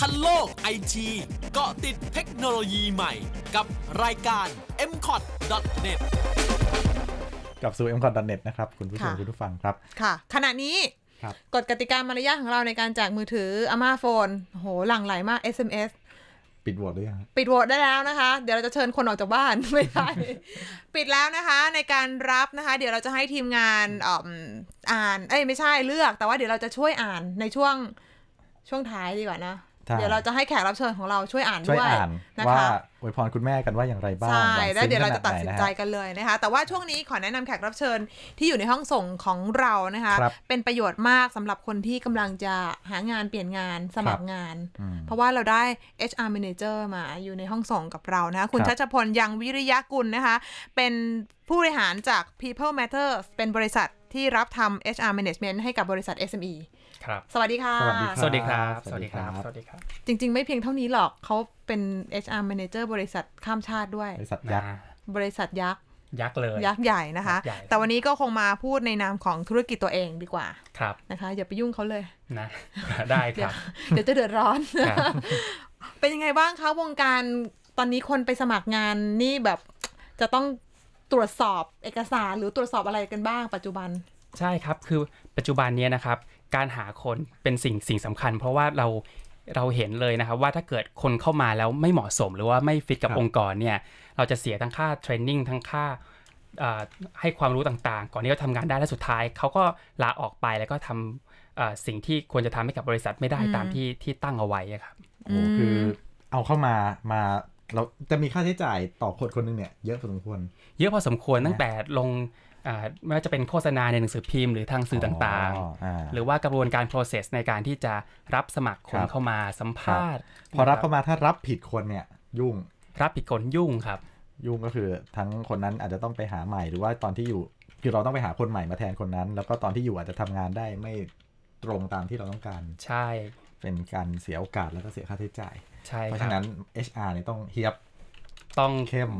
ทันโลกไอทีเกาะติดเทคโนโลยีใหม่กับรายการ m c o t n e t กับสู่ m c o t n e t นะครับ คุณผู้ชมคุณผู้ฟังครับ ค่ะ ขณะนี้กฎกติกามารยาของเราในการแจกมือถืออาม่าโฟนโหหลั่งไหลมาก SMS ปิดโหวตได้ยังปิดโหวตได้แล้วนะคะ เดี๋ยวเราจะเชิญคนออกจากบ้าน ไม่ได้ปิดแล้วนะคะในการรับนะคะ เดี๋ยวเราจะให้ทีมงานอ่านเอ้ยไม่ใช่เลือก แต่ว่าเดี๋ยวเราจะช่วยอ่านในช่วงช่วงท้ายดีกว่านะเดี๋ยวเราจะให้แขกรับเชิญของเราช่วยอ่านด้วยนะคะอวยพรคุณแม่กันว่าอย่างไรบ้าง ใช่แล้วเดี๋ยวเราจะตัดสินใจกันเลยนะคะ แต่ว่าช่วงนี้ขอแนะนำแขกรับเชิญที่อยู่ในห้องส่งของเรานะคะคเป็นประโยชน์มากสำหรับคนที่กำลังจะหางานเปลี่ยนงานสมัครงาน เพราะว่าเราได้ HR Manager มาอยู่ในห้องส่งกับเรานะคะ คุณชัชพล ยังวิริยะกุลนะคะ เป็นผู้บริหารจาก People Matters เป็นบริษัทที่รับทำ HR Management ให้กับบริษัท SME ครับสวัสดีค่ะสวัสดีครับ สวัสดีครับ สวัสดีครับ จริง ๆ ไม่เพียงเท่านี้หรอกเขาเป็น HR Manager บริษัทข้ามชาติด้วยบริษัทยักษ์ บริษัทยักษ์ ยักษ์เลย ยักษ์ใหญ่นะคะ แต่วันนี้ก็คงมาพูดในนามของธุรกิจตัวเองดีกว่า ครับนะคะอย่าไปยุ่งเขาเลยนะ ได้ครับ เดี๋ยวจะเดือดร้อน เป็นยังไงบ้างคะวงการตอนนี้คนไปสมัครงานนี่แบบจะต้องตรวจสอบเอกสาร หรือตรวจสอบอะไรกันบ้างปัจจุบัน ใช่ครับคือปัจจุบันนี้นะครับการหาคนเป็นสิ่งสิ่งสำคัญ เพราะว่าเราเราเห็นเลยนะครับ ว่าถ้าเกิดคนเข้ามาแล้วไม่เหมาะสมหรือว่าไม่ฟิตกับองค์กรเนี่ย เราจะเสียทั้งค่าเทรนนิ่งทั้งค่าให้ความรู้ต่างๆ ก่อนที่เขาทำงานได้และสุดท้าย เขาก็ลาออกไปแล้วก็ทำสิ่งที่ควรจะทำให้กับบริษัทไม่ได้ตามที่ ที่ตั้งเอาไว้ครับโอ้คือเอาเข้ามามาเราจะมีค่าใช้จ่ายต่อคนคนนึงเนี่ยเยอะพอสมควรเยอะพอสมควรตั้งแต่ ลงไม่ว่าจะเป็นโฆษณาในหนังสือพิมพ์ หรือทางสื่อต่างๆ หรือว่ากระบวนการ process ในการที่จะรับสมัครคนเข้ามาสัมภาษณ์พอรับเข้ามาถ้ารับผิดคนเนี่ยยุ่งรับผิดคนยุ่งครับ ยุ่งก็คือทั้งคนนั้นอาจจะต้องไปหาใหม่หรือว่าตอนที่อยู่คือเราต้องไปหาคนใหม่มาแทนคนนั้น แล้วก็ตอนที่อยู่อาจจะทำงานได้ไม่ตรงตามที่เราต้องการใช่เป็นการเสียโอกาสแล้วก็เสียค่าใช้จ่ายใช่เพราะฉะนั้น HR เนี่ยต้องเฮียบต้องเข้ม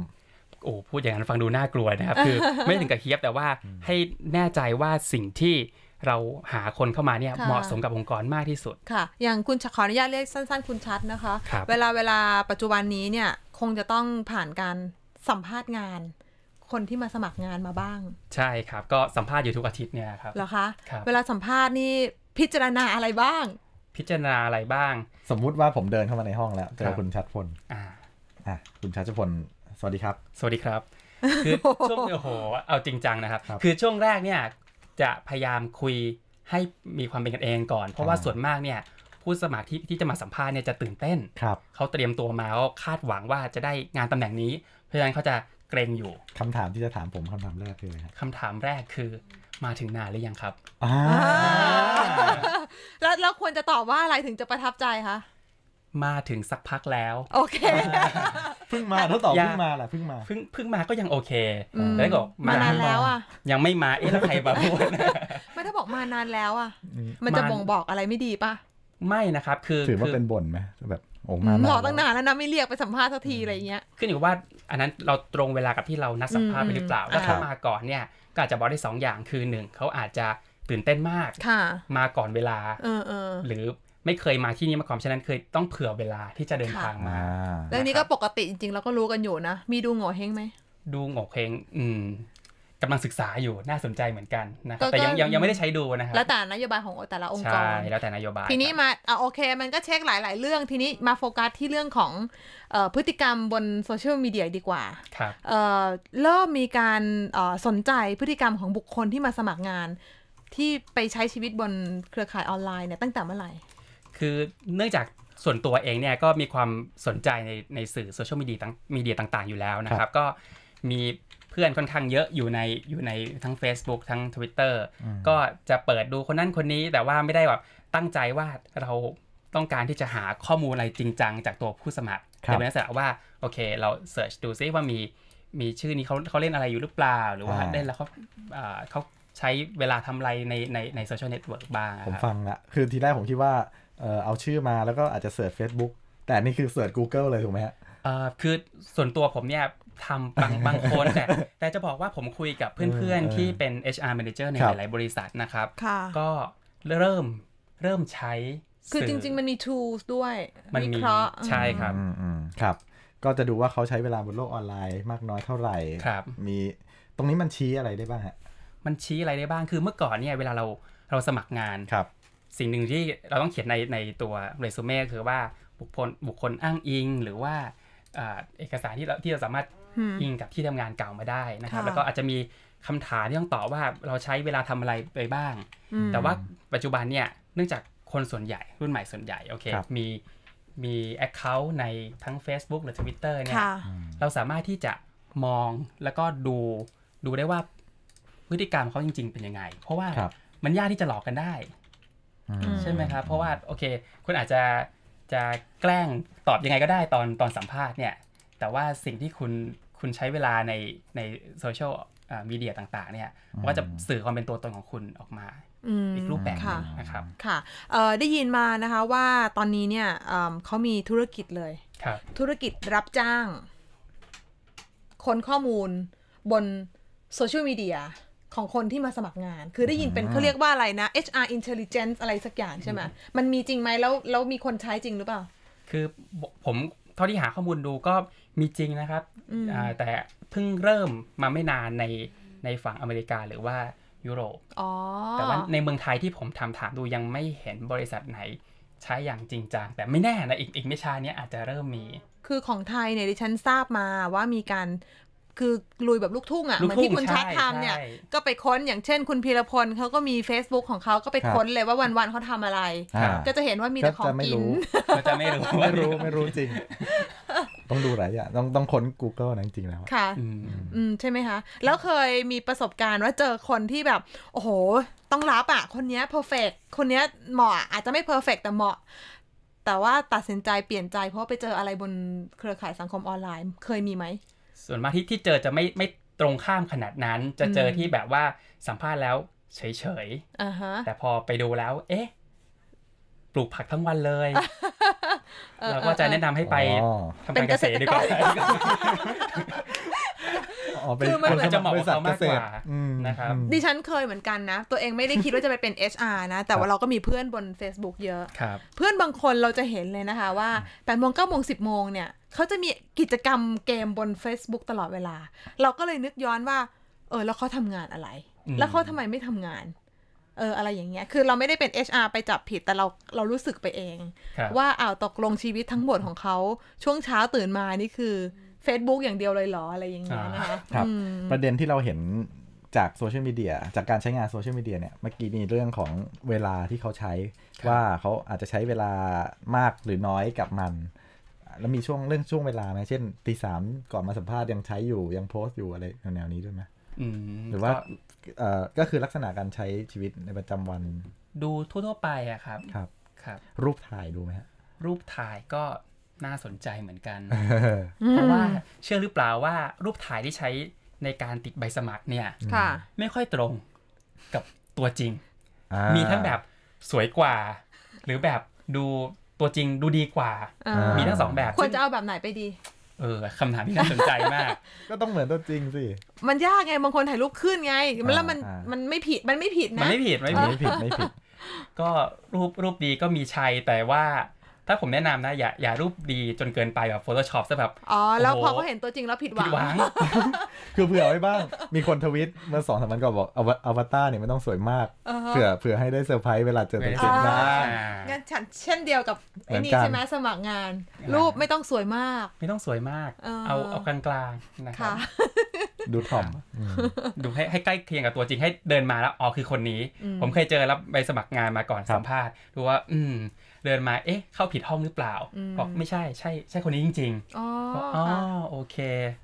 โอ้พูดอย่างนั้นฟังดูน่ากลัวนะครับ คือไม่ถึงกับเคียบแต่ว่าให้แน่ใจว่าสิ่งที่เราหาคนเข้ามาเนี่ย เหมาะสมกับองค์กรมากที่สุด ค่ะอย่างคุณขออนุญาตเรียกสั้นๆ คุณชัดนะคะ เวลาเวลาปัจจุบันนี้เนี่ย คงจะต้องผ่านการสัมภาษณ์งาน คนที่มาสมัครงานมาบ้าง ใช่ครับ ก็สัมภาษณ์อยู่ทุกอาทิตย์เนี่ยครับเหรอคะคเวลาสัมภาษณ์นี่พิจารณาอะไรบ้าง พิจารณาอะไรบ้าง สมมุติว่าผมเดินเข้ามาในห้องแล้วเจอคุณชัดพลอ่าคุณชัดพลสวัสดีครับ สวัสดีครับ คือ ช่วงโอ้โห เอาจริงจังนะครับ คือช่วงแรกเนี่ย จะพยายามคุยให้มีความเป็นกันเองก่อน เพราะว่าส่วนมากเนี่ยผู้สมัครที่ที่จะมาสัมภาษณ์เนี่ยจะตื่นเต้น เขาเตรียมตัวมาขาคาดหวังว่าจะได้งานตำแหน่งนี้ เพราะฉะนั้นเขาจะเกรงอยู่คำถามที่จะถามผมคำถามแรกคืออะไรครับคำถามแรกคือมาถึงนานหรือยังครับ แล้วเราควรจะตอบว่าอะไรถึงจะประทับใจคะมาถึงสักพักแล้ว โอเค เพิ่งมาทต่อบเพิ่งมาแหละเพิ่งมาเพิ่งเพิ่งมาก็ยังโอเคแล้วก็มานานแล้วอ่ะ ยังไม่มา เอ๊ะ แล้วใครมาพูดไม่ถ้าบอกมานานแล้วอ่ะ มันจะบ่งบอกอะไรไม่ดีป่ะไม่นะครับ คือถือว่าเป็นบ่นไหมแบบ โอ้มารอตั้งนานแล้วนะ ไม่เรียกไปสัมภาษณ์สักทีอะไรเงี้ย ขึ้นอยู่ว่าอันนั้นเราตรงเวลากับที่เรานัดสัมภาษณ์ไปหรือเปล่าถ้าเขามาก่อนเนี่ย ก็อาจจะบอกได้ 2 อย่าง คือหนึ่งเขาอาจจะตื่นเต้นมาก มาก่อนเวลา หรือไม่เคยมาที่นี่มาก่อน ฉะนั้นเคยต้องเผื่อเวลาที่จะเดินทางมาเรื่องนี้ก็ปกติจริงๆเราก็รู้กันอยู่นะ มีดูงอเฮงไหม ดูงอเฮงอืมกำลังศึกษาอยู่ น่าสนใจเหมือนกันนะครับ แต่ยังยังไม่ได้ใช้ดูนะครับแล้วแต่นโยบายของแต่ละองค์กร ใช่ แล้วแต่นโยบาย ทีนี้มาอ่ะโอเคมันก็เช็คหลายๆ เรื่อง ทีนี้มาโฟกัสที่เรื่องของพฤติกรรมบนโซเชียลมีเดียดีกว่า ครับเริ่มมีการสนใจพฤติกรรมของบุคคลที่มาสมัครงาน ที่ไปใช้ชีวิตบนเครือข่ายออนไลน์เนี่ยตั้งแต่เมื่อไหร่คือเนื่องจากส่วนตัวเองเนี่ยก็มีความสนใจในในสื่อโซเชียลมีเดียมีเดียต่างๆ อยู่แล้วนะครับ ก็มีเพื่อนค่อนข้างเยอะอยู่ในอยู่ในทั้ง Facebook ทั้ง Twitter ก็จะเปิดดูคนนั้นคนนี้ แต่ว่าไม่ได้แบบตั้งใจว่าเราต้องการที่จะหาข้อมูลอะไรจริงจังจากตัวผู้สมัครแต่เป็นลักษณะว่าโอเค เราเสิร์ชดูซิว่ามีมีชื่อนี้เขาเขาเล่นอะไรอยู่หรือเปล่าหรือว่าเล่นแล้วเขาเขาใช้เวลาทำอะไรในในในโซเชียลเน็ตเวิร์กบ้างผมฟังละคือทีแรกผมคิดว่าเออเอาชื่อมาแล้วก็อาจจะเสิร์ช Facebook แต่นี่คือเสิร์ช Google เลยถูกไหมฮะเออคือส่วนตัวผมเนี่ยทำบางบางคนแต่ แต่จะบอกว่าผมคุยกับเพื่อนๆที่เป็น HR manager ในหลายๆบริษัทนะครับ ก็เริ่มเริ่มใช้คือจริงๆมันมี tools ด้วยมันมีใช่ครับครับ ก็จะดูว่าเขาใช้เวลาบนโลกออนไลน์มากน้อยเท่าไหร่ครับมีตรงนี้มันชี้อะไรได้บ้างฮะมันชี้อะไรได้บ้าง คือเมื่อก่อนเนี่ย เวลาเราเราสมัครงานครับสิ่งหนึ่งที่เราต้องเขียนในในตัวเรซูเม่คือว่าบุคคลบุคคลอ้างอิงหรือว่าเอกสารที่เราที่เราสามารถอิงกับที่ทำงานเก่ามาได้นะครับแล้วก็อาจจะมีคำถามที่ต้องตอบว่าเราใช้เวลาทำอะไรไปบ้าง แต่ว่าปัจจุบันเนี่ยเนื่องจากคนส่วนใหญ่รุ่นใหม่ส่วนใหญ่โอเคมีมี Account ในทั้ง Facebook หรือ Twitter เนี่ยเราสามารถที่จะมองแล้วก็ดูดูได้ว่าพฤติกรรมเขาจริง ๆเป็นยังไง เพราะว่ามันยากที่จะหลอกกันได้ใช่ไหมครับ เพราะว่าโอเคคุณอาจจะจะแกล้งตอบยังไงก็ได้ตอนตอนสัมภาษณ์เนี่ย แต่ว่าสิ่งที่คุณคุณใช้เวลาในในโซเชียลมีเดียต่าง ๆ เนี่ยว่าจะสื่อความเป็นตัวตนของคุณออกมาอีกรูปแบบนึงนะครับ ค่ะได้ยินมานะคะว่าตอนนี้เนี่ยเขามีธุรกิจเลย ธุรกิจรับจ้างคนข้อมูลบนโซเชียลมีเดียของคนที่มาสมัครงาน คือได้ยินเป็นเขาเรียกว่าอะไรนะ HR intelligence อะไรสักอย่างใช่ไหมมันมีจริงไหมแล้วแล้วมีคนใช้จริงหรือเปล่า คือผมเท่าที่หาข้อมูลดูก็มีจริงนะครับแต่เพิ่งเริ่มมาไม่นานในในฝั่งอเมริกาหรือว่ายุโรปแต่ว่าในเมืองไทยที่ผมทำถามดูยังไม่เห็นบริษัทไหนใช้อย่างจริงจังแต่ไม่แน่นะอีกอีกไม่ช้านี้อาจจะเริ่มมี คือของไทยเนี่ยดิฉันทราบมาว่ามีการคือลุยแบบลูกทุ่งอ่ะเหมือนที่คุณชัดทำเนี่ย ก็ไปค้น อย่างเช่นคุณพีรพลเขาก็มี Facebook ของเขาก็ไปค้นเลยว่าวันๆเขาทำอะไร ก็จะเห็นว่ามีแต่ของกิน ก็จะไม่รู้ไม่รู้ไม่รู้จริง ต้องดูหลายอย่างต้องต้องค้น Google นะจริงแล้ว ค่ะ อืมใช่ไหมคะ แล้วเคยมีประสบการณ์ว่าเจอคนที่แบบ โอ้โห ต้องรับอ่ะคนนี้เพอร์เฟกคนนี้เหมาะอาจจะไม่เพอร์เฟกแต่เหมาะ แต่ว่าตัดสินใจเปลี่ยนใจ เพราะไปเจออะไรบนเครือข่ายสังคมออนไลน์เคยมีไหมส่วนมากที่ที่เจอจะไม่ไม่ตรงข้ามขนาดนั้น จะเจอที่แบบว่าสัมภาษณ์แล้วเฉยๆแต่พอไปดูแล้ว เอ๊ะ ปลูกผักทั้งวันเลยเราก็จะแนะนำให้ไปทำการเกษตรดีกว่าคือมันจะเหมาะกับเขามากกว่านะครับดิฉันเคยเหมือนกันนะ ตัวเองไม่ได้คิดว่าจะไปเป็น HR นะ แต่ว่าเราก็มีเพื่อนบน Facebook เยอะเพื่อนบางคนเราจะเห็นเลยนะคะว่า8โมง9โมง10โมงเนี่ยเขาจะมีกิจกรรมเกมบน Facebook ตลอดเวลา เราก็เลยนึกย้อนว่า เออ แล้วเขาทำงานอะไร แล้วเขาทำไมไม่ทำงาน เออ อะไรอย่างเงี้ย คือเราไม่ได้เป็น HR ไปจับผิด แต่เราเรา รู้สึกไปเอง ว่าอ้าว ตกลงชีวิตทั้งหมดของเขา ช่วงเช้าตื่นมานี่คือ Facebook อย่างเดียวเลยเหรอ อะไรอย่างเงี้ยนะคะครับ ประเด็นที่เราเห็นจากโซเชียลมีเดีย จากการใช้งานโซเชียลมีเดียเนี่ย เมื่อกี้มีเรื่องของเวลาที่เขาใช้ว่าเขาอาจจะใช้เวลามากหรือน้อยกับมันแล้วมีช่วงเรื่องช่วงเวลาไหมเช่นตีสามก่อนมาสัมภาษณ์ ยังใช้อยู่ยังโพสต์อยู่อะไรแนวนี้ด้วยไหมหรือว่าก็คือลักษณะการใช้ชีวิตในประจำวัน ดูทั่วๆไปอะครับ ครับครับ รูปถ่ายดูไหมฮะ รูปถ่ายก็น่าสนใจเหมือนกัน เพราะว่าเชื่อหรือเปล่าว่า รูปถ่ายที่ใช้ในการติดใบสมัครเนี่ย ค่ะ ไม่ค่อยตรงกับตัวจริง มีทั้งแบบสวยกว่า หรือแบบดูตัวจริงดูดีกว่า มีทั้งสองแบบควรจะเอาแบบไหนไปดี เออคำถามที่น่าสนใจมาก ก็ต้องเหมือนตัวจริงสิ มันยากไงบางคนถ่ายรูปขึ้นไง แล้วมันมันไม่ผิด มันไม่ผิดนะ มันไม่ผิดไม่ผิดไม่ผิด ก็รูปรูปดีก็มีชัยแต่ว่าถ้าผมแนะนำนะอย่าอย่ารูปดีจนเกินไป แบบ Photoshop ซะแบบอ๋อ แล้วพอเขาเห็นตัวจริงแล้วผิดหวังคือเผื่อไว้บ้าง มีคนทวิตเมื่อสองสามวันก่อนบอกอวตารเนี่ยไม่ต้องสวยมาก เผื่อเผื่อให้ได้เซอร์ไพรส์เวลาเจอตัวจริงนะงั้นฉันเช่นเดียวกับไอ้นี่ใช่ไหมสมัครงาน รูปไม่ต้องสวยมาก ไม่ต้องสวยมาก เอาเอากลางๆนะครับดูถ่อมดูให้ให้ใกล้เคียงกับตัวจริงให้เดินมาแล้วอ๋อคือคนนี้ ผมเคยเจอรับไปสมัครงานมาก่อนสัมภาษณ์ดูว่าอืมเดินมา เอ๊ะ เข้าผิดห้องหรือเปล่า บอกไม่ใช่ ใช่ ใช่คนนี้จริง ๆอ๋อโอเค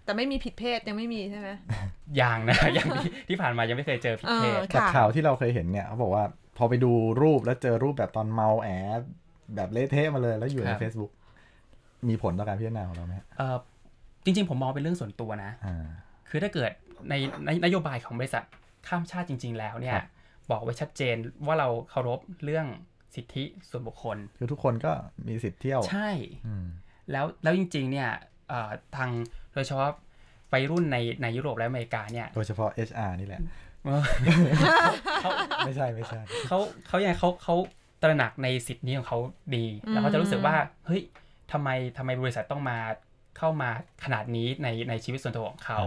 แต่ไม่มีผิดเพศยังไม่มีใช่ไหมยังนะ ยังที่ผ่านมา ยังไม่เคยเจอผิดเพศจากข่าวที่เราเคยเห็นเนี่ยเขาบอกว่าพอไปดูรูปแล้วเจอรูปแบบตอนเมาแอบแบบเละเทะมาเลยแล้วอยู่ใน Facebook มีผลต่อการพิจารณาของเราไหมเออจริงๆผมมองเป็นเรื่องส่วนตัวนะคือถ้าเกิดในในนโยบายของบริษัทข้ามชาติจริงๆแล้วเนี่ย บอกไว้ชัดเจนว่าเราเคารพเรื่องสิทธิส่วนบุคคล คือทุกคนก็มีสิทธิเที่ยวใช่ แล้วแล้วจริง ๆ เนี่ยทาง โดยเฉพาะวัยรุ่นในในยุโรปและอเมริกาเนี่ย โดยเฉพาะ HR นี่แหละ ไม่ใช่ ไม่ใช่เขาเขาอย่างเขาเขาตระหนักในสิทธินี้ของเขาดี แล้วเขาจะรู้สึกว่า เฮ้ยทำไมทำไมบริษัทต้องมาเข้ามาขนาดนี้ในในชีวิตส่วนตัวของเขา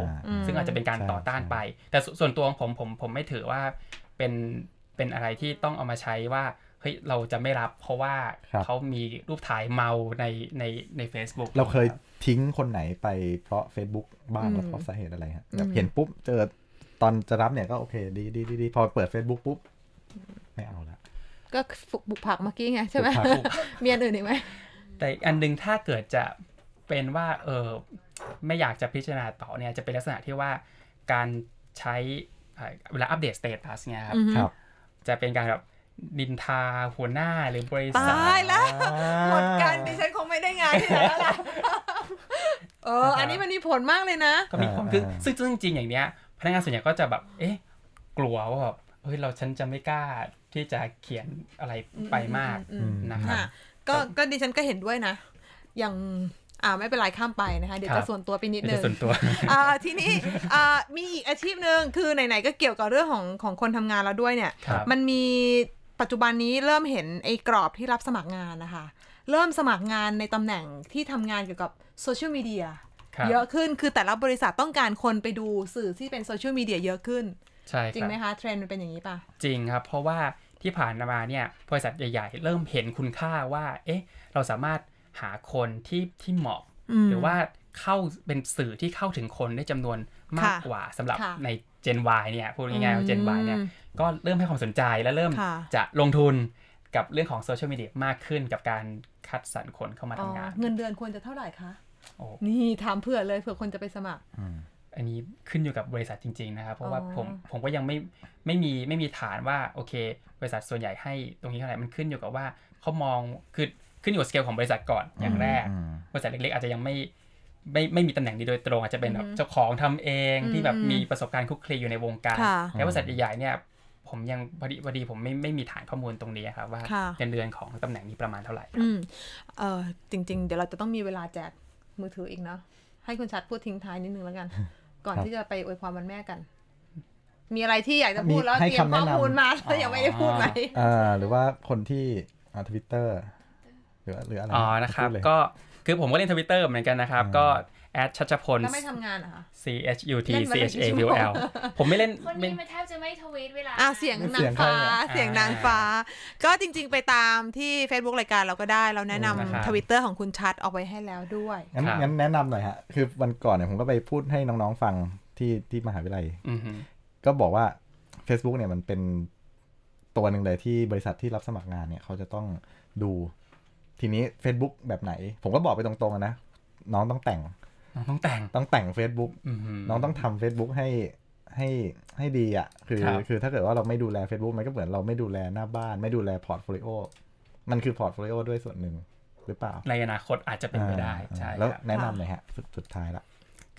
ซึ่งอาจจะเป็นการต่อต้านไป แต่ส่วนตัวของผมผมผมไม่ถือว่าเป็นเป็นอะไรที่ต้องเอามาใช้ว่าเฮ้ยเราจะไม่รับเพราะว่าเขามีรูปถ่ายเมาในในใน Facebook เราเคยทิ้งคนไหนไปเพราะ Facebook บ้าง้เพราะสาเหตุอะไรฮะแบบเห็นปุ๊บ เจอตอนจะรับเนี่ยก็โอเคดีดีดีพอเปิด Facebook ปุ๊บ ไม่เอาละก็บุกผักเมื่อกี้ไงใช่ไหมมีอันอื่นอีกไหมแต่อันนึงถ้าเกิดจะเป็นว่า เออไม่อยากจะพิจารณาต่อเนี่ย จะเป็นลักษณะที่ว่าการใช้ เวลาอัปเดตสเตตัสเนี่ยครับจะเป็นการแบบดินทาหัวหน้าหรือบริษัทตายแล้วหมดกันดิฉันคงไม่ได้งานที่ไหนแล้วล่ะเอออันนี้มันมีผลมากเลยนะก็มีผลคือซึ่งจริงๆอย่างเนี้ยพนักงานส่วนใหญ่ก็จะแบบเอ๊ะกลัวว่าแบบเฮ้ยเราฉันจะไม่กล้าที่จะเขียนอะไรไปมากนะครับก็ก็ดิฉันก็เห็นด้วยนะอย่างอ่าไม่เป็นไรข้ามไปนะคะเดี๋ยวจะส่วนตัวไปนิดนึงส่วนตัวอ่าทีนี้อ่ามีอีกอาชีพหนึ่งคือไหนๆก็เกี่ยวกับเรื่องของของคนทำงานแล้วด้วยเนี่ย มันมีปัจจุบันนี้เริ่มเห็นไอ้กรอบที่รับสมัครงานนะคะเริ่มสมัครงานในตำแหน่งที่ทำงานเกี่ยวกับโซเชียลมีเดียเยอะขึ้นคือแต่ละบริษัทต้องการคนไปดูสื่อที่เป็นโซเชียลมีเดียเยอะขึ้นใช่จริงไหมคะเทรนด์มันเป็นอย่างนี้ปะจริงครับเพราะว่าที่ผ่านมาเนี่ยบริษัทใหญ่ๆ เริ่มเห็นคุณค่าว่าเอ๊ะเราสามารถหาคนที่ที่เหมาะ หรือว่าเข้าเป็นสื่อที่เข้าถึงคนได้จำนวนมากกว่าสำหรับใน Gen Y เนี่ย พูดง่ายๆว่า Gen Y เนี่ย ก็เริ่มให้ความสนใจและเริ่มจะลงทุนกับเรื่องของโซเชียลมีเดียมากขึ้นกับการคัดสรรคนเข้ามาทำงาน เงินเดือนควรจะเท่าไหร่คะนี่ถามเผื่อเลยเผื่อคนจะไปสมัครอันนี้ขึ้นอยู่กับบริษัทจริงๆ นะครับ เพราะว่าผมผมก็ยังไม่ไม่มี ไม่มีฐานว่าโอเค บริษัทส่วนใหญ่ให้ตรงนี้เท่าไหร่มันขึ้นอยู่กับว่าเขามองคือขึ้นอยู่กับสเกลของบริษัทก่อนอย่างแรกบริษัทเล็กๆ อาจจะยังไม่ไม่ไม่มีตำแหน่งนี้โดยตรงอาจจะเป็นแบบ เจ้าของทำเองที่แบบมีประสบการณ์คุกคลีอยู่ในวงการแ้่บริษัทใหญ่ๆเนี่ย ผมยังพอดีพอดีผมไม่ไม่มีฐานข้อมูลตรงนี้ครับ ว่าเงินเดือนของตำแหน่งนี้ประมาณเท่าไหร่อืม เออจริง ๆ เดี๋ยวเราจะต้องมีเวลาแจกมือถืออีกเนาะให้คุณชัดพูดทิ้งท้ายนิดนึงแล้วกัน ก่อนที่จะไปอวยพรวันแม่กัน มีอะไรที่อยากจะพูดแล้วเตรียมข้อมูลมาแล้วยังไม่ได้พูดไหมอ่าหรือว่าคนที่อ่าทวิตเตอร์หรือหรืออะไรอ๋อนะครับก็คือผมก็เล่นทวิตเตอร์เหมือนกันนะครับ ก็แอดชัชพลไม่ทำงานเหรอ C H U T C H A U L ผมไม่เล่นคนนี้มันแทบจะไม่ทวีตเวลาอ่ะเสียงนางฟ้าเสียงนางฟ้า ก็จริงๆไปตามที่ Facebook รายการเราก็ได้ เราแนะนำทวิตเตอร์ของคุณชัดเอาไว้ให้แล้วด้วยงั้นงั้นแนะนำหน่อยฮะ คือวันก่อนเนี่ยผมก็ไปพูดให้น้องๆฟังที่ที่มหาวิทยาลัยก็บอกว่า Facebook เนี่ยมันเป็นตัวหนึ่งเลยที่บริษัทที่รับสมัครงานเนี่ยเขาจะต้องดูทีนี้ Facebook แบบไหน ผมก็บอกไปตรงๆนะน้องต้องแต่งน้องต้องแต่งต้องแต่ง Facebook น้องต้องทำ Facebook ให้ให้ให้ดีอ่ะคือคคือถ้าเกิดว่าเราไม่ดูแล Facebook มันก็เหมือนเราไม่ดูแลหน้าบ้าน ไม่ดูแลพอร์ตโฟลิโอมันคือพอร์ตโฟลิโอด้วยส่วนหนึ่ง หรือเปล่า ในอนาคตอาจจะเป็นไปได้ใช่แล้วแนะนำหน่อยฮะสุดสุดท้ายละ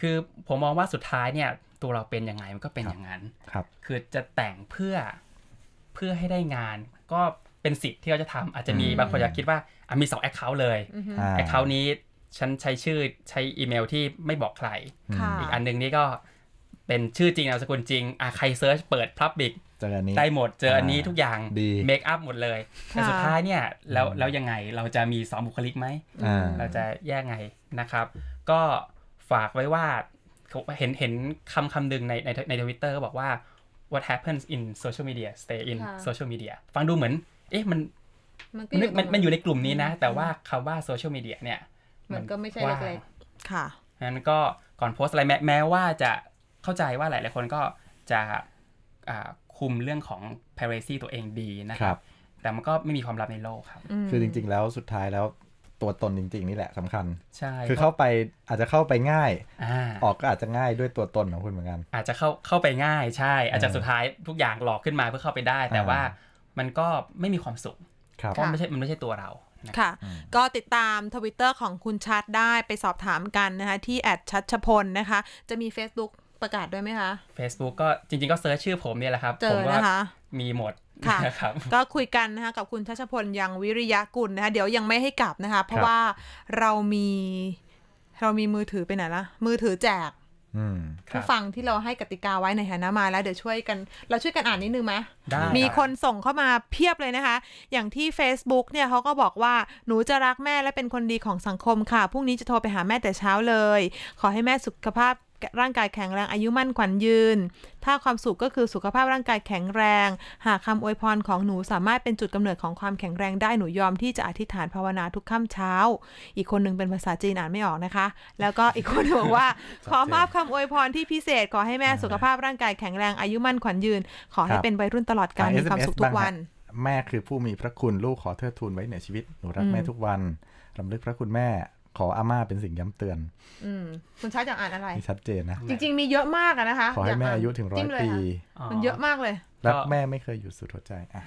คือผมมองว่าสุดท้ายเนี่ยตัวเราเป็นยังไงมันก็เป็นอย่างนั้น ครับ คือจะแต่งเพื่อเพื่อให้ได้งานก็เป็นสิทธิ์ที่เขาจะทำอาจจะมีบางคนอยากคิดว่าอ่ะมีสองแอคเคาท์เลยแอคเคาท์นี้ฉันใช้ชื่อใช้อีเมลที่ไม่บอกใคร อีกอันนึงนี่ก็เป็นชื่อจริงนามสกุลจริงอ่ะใครเซิร์ชเปิดพับบิกได้หมดเจออันนี้ทุกอย่างเมคอัพหมดเลยแต่สุดท้ายเนี่ย แล้วแล้วยังไงเราจะมีสองบุคลิกไหมเราจะแยกไงนะครับ ก็ฝากไว้ว่าเห็นเห็นคำคำหนึ่งในในในทวิตเตอร์บอกว่า what happens in social media stay in social media ฟังดูเหมือนเอ๊ะมันมันมันมันอยู่ในกลุ่มนี้นะ แต่ว่าคำว่าโซเชียลมีเดียเนี่ย มันก็ไม่ใช่เล็กๆค่ะนั้นก็ก่อนโพสอะไรแม้แม้ว่าจะเข้าใจว่าหลายหลายคนก็จะคุมเรื่องของ p i r a c y ตัวเองดีนะครับ แต่มันก็ไม่มีความลับในโลกครับ คือจริงๆแล้วสุดท้ายแล้วตัวตนจริงๆนี่แหละสำคัญ ใช่คือเข้าไปอาจจะเข้าไปง่าย อออกก็อาจจะง่ายด้วยตัวตนของคุณเหมือนกัน อาจจะเข้าเข้าไปง่าย ใช่ อาจจะสุดท้ายทุกอย่างหลอกขึ้นมาเพื่อเข้าไปได้ แต่ว่ามันก็ไม่มีความสุขเพราะไม่ใช่ มันไม่ใช่ตัวเรา ค่ะ ก็ติดตามทวิตเตอร์ของคุณชัดได้ ไปสอบถามกันนะคะ ที่แอดชัดชพลนะคะ จะมี Facebook ประกาศด้วยไหมคะ Facebook ก็จริงๆ ก็เซิร์ชชื่อผมเนี่ยแหละครับ ผมว่ามีหมดค่ะ ก็คุยกันนะคะ กับคุณชัชพล ยังวิริยะกุลนะคะ เดี๋ยวยังไม่ให้กลับนะคะ เพราะว่าเรามี เรามีมือถือไปไหนละมือถือแจกผู้ฟังที่เราให้กติกาไว้ในฐานะมาแล้ว เดี๋ยวช่วยกันเราช่วยกันอ่านนิดนึงไหมมีคนส่งเข้ามาเพียบเลยนะคะ อย่างที่ Facebook เนี่ยเขาก็บอกว่าหนูจะรักแม่และเป็นคนดีของสังคมค่ะ พรุ่งนี้จะโทรไปหาแม่แต่เช้าเลย ขอให้แม่สุขภาพร่างกายแข็งแรงอายุมั่นขวัญยืน ถ้าความสุขก็คือสุขภาพร่างกายแข็งแรง หากคำอวยพรของหนูสามารถเป็นจุดกำเนิดของความแข็งแรงได้หนูยอมที่จะอธิษฐานภาวนาทุกค่ำเช้า อีกคนนึงเป็นภาษาจีนอ่านไม่ออกนะคะ แล้วก็อีกคนบอกว่า ขอมอบคำอวยพรที่พิเศษ ขอให้แม่สุขภาพร่างกายแข็งแรงอายุมั่นขวัญยืน ขอให้เป็นวัยรุ่นตลอดกาลมีความสุขทุกวัน แม่คือผู้มีพระคุณลูกขอเทิดทูนไว้ในชีวิตหนูรักแม่ทุกวันรำลึกพระคุณแม่ขออาม่าเป็นสิ่งย้ำเตือนอคุณชัดอยากอ่านอะไร่ชัดเจนนะ จริงๆมีเยอะมากอะนะคะ ขอให้แม่อายุถึงร้อยปี มันเยอะมากเลยรักแม่ไม่เคยหยุดสุดหัวใจ อ่ะ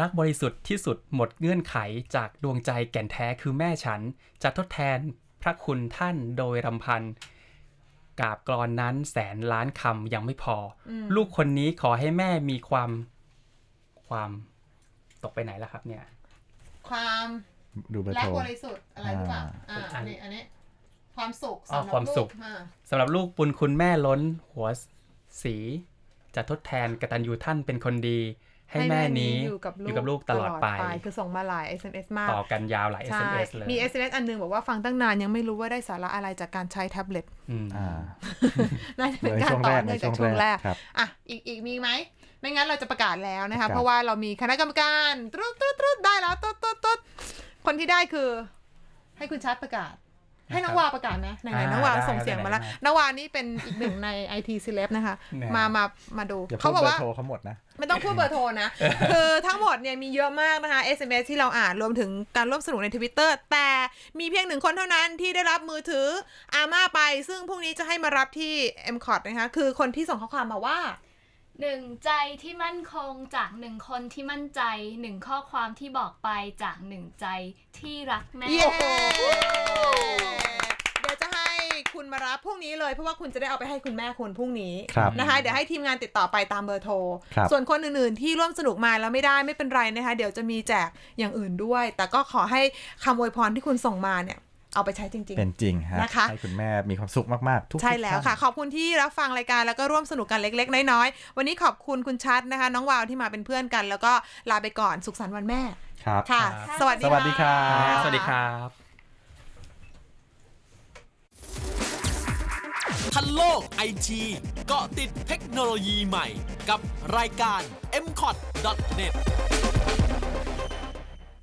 รักบริสุทธิ์ที่สุดหมดเงื่อนไขจากดวงใจแก่นแท้คือแม่ฉัน จะทดแทนพระคุณท่านโดยรำพันกาบกรอนนั้นแสนล้านคำยังไม่พอ ลูกคนนี้ขอให้แม่มีความความตกไปไหนแล้วครับ เนี่ย ความดูเบอร์รักโบริสุทธิ์อะไรหรือเปล่าออันนี้อันนี้ ความสุขสำหรับความสุขลูกสำหรับลูกบุญคุณแม่ล้น หัวสี จะทดแทนกตัญญูท่านเป็นคนดีให้แม่นี้อยู่กับลูกตลอดไป คือส่งมาหลาย SMS มากต่อกันยาวหลาย SMS เลย มี SMS อันหนึงบอกว่าฟังตั้งนาน ยังไม่รู้ว่าได้สาระอะไรจากการใช้แท็บเล็ตน่าจะเป็นการต่อบเนื่ในองจากช่วงแรกอ่ะอีกอีกมีไหมไม่งั้นเราจะประกาศแล้วนะคะเพราะว่าเรามีคณะกรรมการตุ๊ดตุ๊ดตุ๊ดได้แล้วตุ๊ดตุุดตุ๊ดคนที่ได้คือให้คุณชัดประกาศ ให้นวาประกาศนะไหนๆนัวาส่งเสียงมาแล้วนวานี่เป็นอีกหนึ่งในไอทีซีเลบนะคะ มามามาดูเขาบอกว่าเขาหมดนะ ไม่ต้องพูดเบอร์โทรนะ คือทั้งหมดเนี่ยมีเยอะมากนะคะ SMS ที่เราอ่านรวมถึงการร่วมสนุกในทวิตเตอร์แต่มีเพียงหนึ่งคนเท่านั้นที่ได้รับมือถืออาม่าไป ซึ่งพรุ่งนี้จะให้มารับที่อมคอร์ดนะคะคือคนที่ส่งข้อความมาว่าหนึ่งใจที่มั่นคงจากหนึ่งคนที่มั่นใจ หนึ่งข้อความที่บอกไปจากหนึ่งใจที่รักแม่เย้เดี๋ยวจะให้คุณมารับพรุ่งนี้เลย เพราะว่าคุณจะได้เอาไปให้คุณแม่คุณพรุ่งนี้นะคะ เดี๋ยวให้ทีมงานติดต่อไปตามเบอร์โทรส่วนคนอื่นๆ ที่ร่วมสนุกมาแล้วไม่ได้ไม่เป็นไรนะคะเดี๋ยวจะมีแจกอย่างอื่นด้วย แต่ก็ขอให้คำอวยพรที่คุณส่งมาเนี่ยเอาไปใช้จริงๆ เป็นจริงฮะนะคะให้คุณแม่มีความสุขมากๆทุกใช่แล้วค่ะ ขอบคุณที่รับฟังรายการแล้วก็ร่วมสนุกกันเล็กๆ น้อยๆ วันนี้ขอบคุณคุณชัดนะคะ น้องวาวที่มาเป็นเพื่อนกัน แล้วก็ลาไปก่อน สุขสันต์วันแม่ ครับ ค่ะ สวัสดีสวัสดีครับสวัสดีครับทันโลกไอทีเกาะติดเทคโนโลยีใหม่กับรายการ m c o t n e t